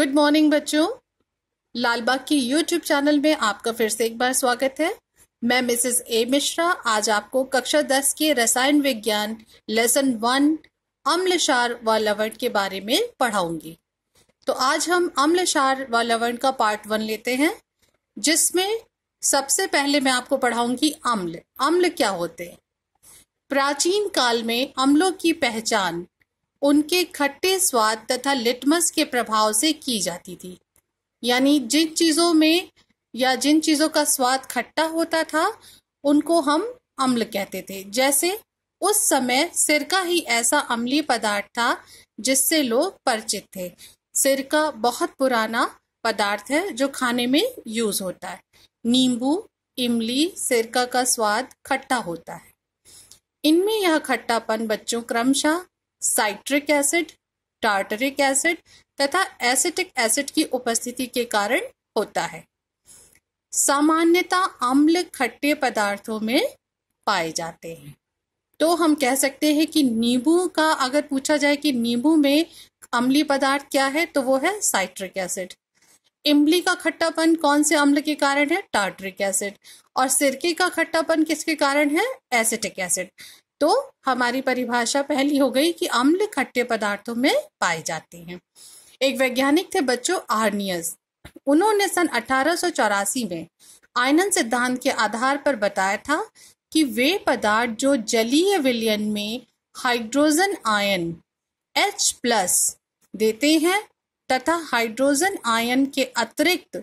good morning बच्चों लालबाग की YouTube channel में आपका फिर से एक बार स्वागत है मैं मिसेस ए मिश्रा आज आपको कक्षा दस के रसायन विज्ञान लेसन वन अम्लशार व लवण के बारे में पढ़ाऊंगी तो आज हम अम्लशार व लवण का पार्ट वन लेते हैं जिसमें सबसे पहले मैं आपको पढ़ाऊंगी अम्ल अम्ल क्या होते हैं प्राचीन काल में अम्लों की पहचान उनके खट्टे स्वाद तथा लिटमस के प्रभाव से की जाती थी यानी जिन चीज़ों में या जिन चीज़ों का स्वाद खट्टा होता था उनको हम अम्ल कहते थे जैसे उस समय सिरका ही ऐसा अम्लीय पदार्थ था जिससे लोग परिचित थे सिरका बहुत पुराना पदार्थ है जो खाने में यूज होता है नींबू इमली सिरका का स्वाद खट्टा होता है इनमें यह खट्टापन बच्चों क्रमशः साइट्रिक एसिड टार्टरिक एसिड तथा एसिटिक एसिड की उपस्थिति के कारण होता है सामान्यतः अम्ल खट्टे पदार्थों में पाए जाते हैं तो हम कह सकते हैं कि नींबू का अगर पूछा जाए कि नींबू में अम्ली पदार्थ क्या है तो वो है साइट्रिक एसिड इमली का खट्टापन कौन से अम्ल के कारण है टार्ट्रिक एसिड और सिरके का खट्टापन किसके कारण है एसिटिक एसिड तो हमारी परिभाषा पहली हो गई कि अम्ल खट्टे पदार्थों में पाए जाते हैं एक वैज्ञानिक थे बच्चों आर्नियस उन्होंने सन अठारह में आयनन सिद्धांत के आधार पर बताया था कि वे पदार्थ जो जलीय विलयन में हाइड्रोजन आयन H प्लस देते हैं तथा हाइड्रोजन आयन के अतिरिक्त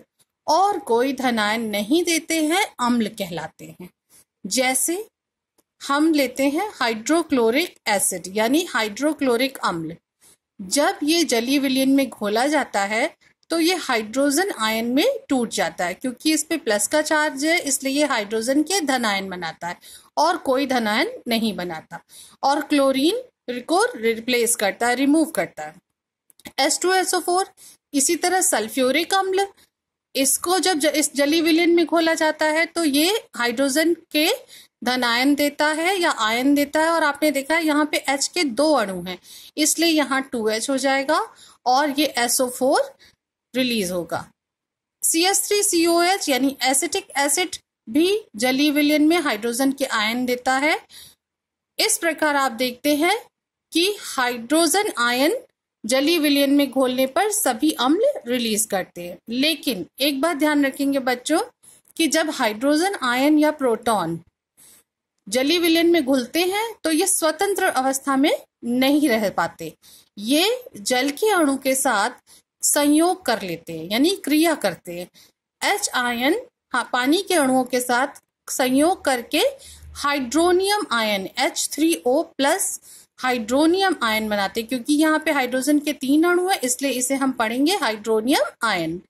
और कोई धनायन नहीं देते हैं अम्ल कहलाते हैं जैसे हम लेते हैं हाइड्रोक्लोरिक एसिड यानी हाइड्रोक्लोरिक अम्ल जब ये जली विलियन में घोला जाता है तो ये हाइड्रोजन आयन में टूट जाता है क्योंकि इस पे प्लस का चार्ज है इसलिए ये हाइड्रोजन के धन आयन बनाता है और कोई धन आयन नहीं बनाता और क्लोरीन को रिप्लेस करता है रिमूव करता है S two S O four इसी तरह सल्फ्यूरिक अम्ल इसको जब ज, इस जली विलियन में घोला जाता है तो ये हाइड्रोजन के धन आयन देता है या आयन देता है और आपने देखा है यहाँ पे एच के दो अणु हैं इसलिए यहाँ टू एच हो जाएगा और ये एसओ फोर रिलीज होगा C S three C O H यानी एसिटिक एसिड भी जली विलियन में हाइड्रोजन के आयन देता है इस प्रकार आप देखते हैं कि हाइड्रोजन आयन जली विलियन में घोलने पर सभी अम्ल रिलीज करते हैं लेकिन एक बात ध्यान रखेंगे बच्चों कि जब हाइड्रोजन आयन या प्रोटॉन जली विलयन में घुलते हैं तो ये स्वतंत्र अवस्था में नहीं रह पाते ये जल के अणु के साथ संयोग कर लेते हैं यानी क्रिया करते हैं एच आयन हाँ पानी के अणुओं के साथ संयोग करके hydronium ion H three O plus hydronium ion बनाते क्योंकि यहाँ पे हाइड्रोजन के तीन अणु है इसलिए इसे हम पढ़ेंगे हाइड्रोनियम आयन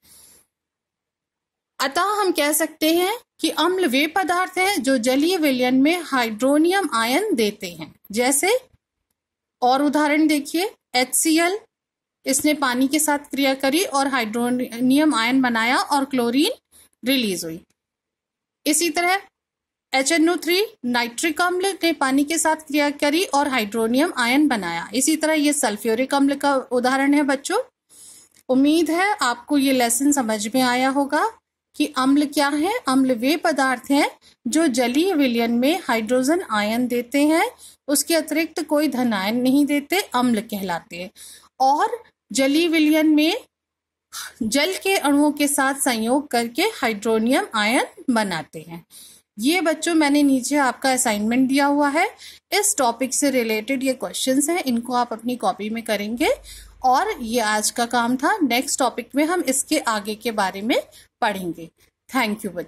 अतः हम कह सकते हैं कि अम्ल वे पदार्थ हैं जो जलीय विलयन में हाइड्रोनियम आयन देते हैं जैसे और उदाहरण देखिए एच इसने पानी के साथ क्रिया करी और हाइड्रोनियम आयन बनाया और क्लोरीन रिलीज हुई इसी तरह एच एन थ्री नाइट्रिक अम्ल ने पानी के साथ क्रिया करी और हाइड्रोनियम आयन बनाया इसी तरह ये सल्फ्योरिक अम्ल का उदाहरण है बच्चों उम्मीद है आपको ये लेसन समझ में आया होगा कि अम्ल क्या है अम्ल वे पदार्थ हैं जो जलीय विलयन में हाइड्रोजन आयन देते हैं उसके अतिरिक्त कोई धनायन नहीं देते अम्ल कहलाते हैं और जलीय विलयन में जल के अणुओं के साथ संयोग करके हाइड्रोनियम आयन बनाते हैं ये बच्चों मैंने नीचे आपका असाइनमेंट दिया हुआ है इस टॉपिक से रिलेटेड ये क्वेश्चंस हैं इनको आप अपनी कॉपी में करेंगे और ये आज का काम था नेक्स्ट टॉपिक में हम इसके आगे के बारे में पढ़ेंगे थैंक यू बच्चों